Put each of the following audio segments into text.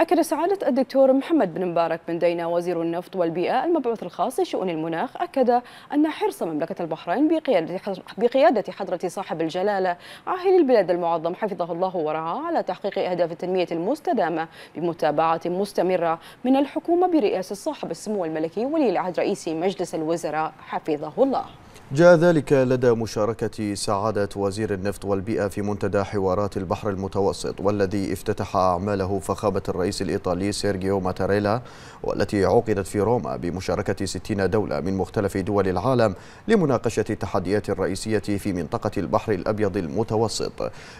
أكد سعادة الدكتور محمد بن مبارك بن دينا وزير النفط والبيئة المبعوث الخاص لشؤون المناخ أكد أن حرص مملكة البحرين بقيادة حضرة صاحب الجلالة عاهل البلاد المعظم حفظه الله ورعاه على تحقيق أهداف التنمية المستدامة بمتابعة مستمرة من الحكومة برئاسة صاحب السمو الملكي ولي العهد رئيس مجلس الوزراء حفظه الله جاء ذلك لدى مشاركة سعادة وزير النفط والبيئة في منتدى حوارات البحر المتوسط والذي افتتح أعماله فخامة الرئيس الإيطالي سيرجيو ماتاريلا والتي عقدت في روما بمشاركة 60 دولة من مختلف دول العالم لمناقشة التحديات الرئيسية في منطقة البحر الأبيض المتوسط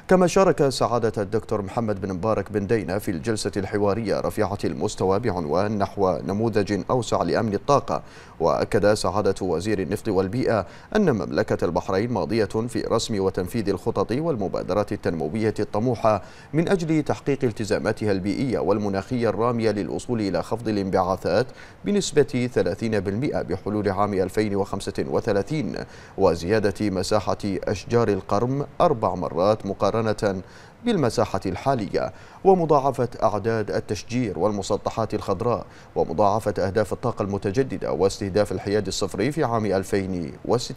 كما شارك سعادة الدكتور محمد بن مبارك بن دينا في الجلسة الحوارية رفيعة المستوى بعنوان نحو نموذج أوسع لأمن الطاقة وأكد سعادة وزير النفط والبيئة أن مملكة البحرين ماضية في رسم وتنفيذ الخطط والمبادرات التنموية الطموحة من أجل تحقيق التزاماتها البيئية والمناخية الرامية للوصول إلى خفض الانبعاثات بنسبة 30% بحلول عام 2035 وزيادة مساحة أشجار القرم أربع مرات مقارنة بالمساحة الحالية ومضاعفة أعداد التشجير والمسطحات الخضراء ومضاعفة أهداف الطاقة المتجددة واستهداف الحياد الصفري في عام 2060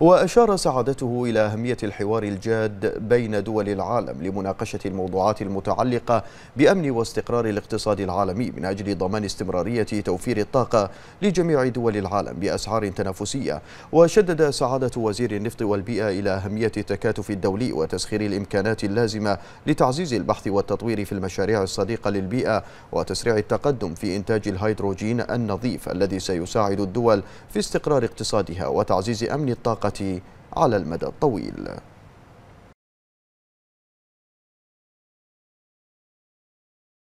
وأشار سعادته إلى أهمية الحوار الجاد بين دول العالم لمناقشة الموضوعات المتعلقة بأمن واستقرار الاقتصاد العالمي من أجل ضمان استمرارية توفير الطاقة لجميع دول العالم بأسعار تنافسية وشدد سعادة وزير النفط والبيئة إلى أهمية التكاتف الدولي وتسخير الإمكانات اللازمة لتعزيز البحث والتطوير في المشاريع الصديقة للبيئة وتسريع التقدم في إنتاج الهيدروجين النظيف الذي سيساعد الدول في استقرار اقتصادها وتعزيز أمن الطاقة على المدى الطويل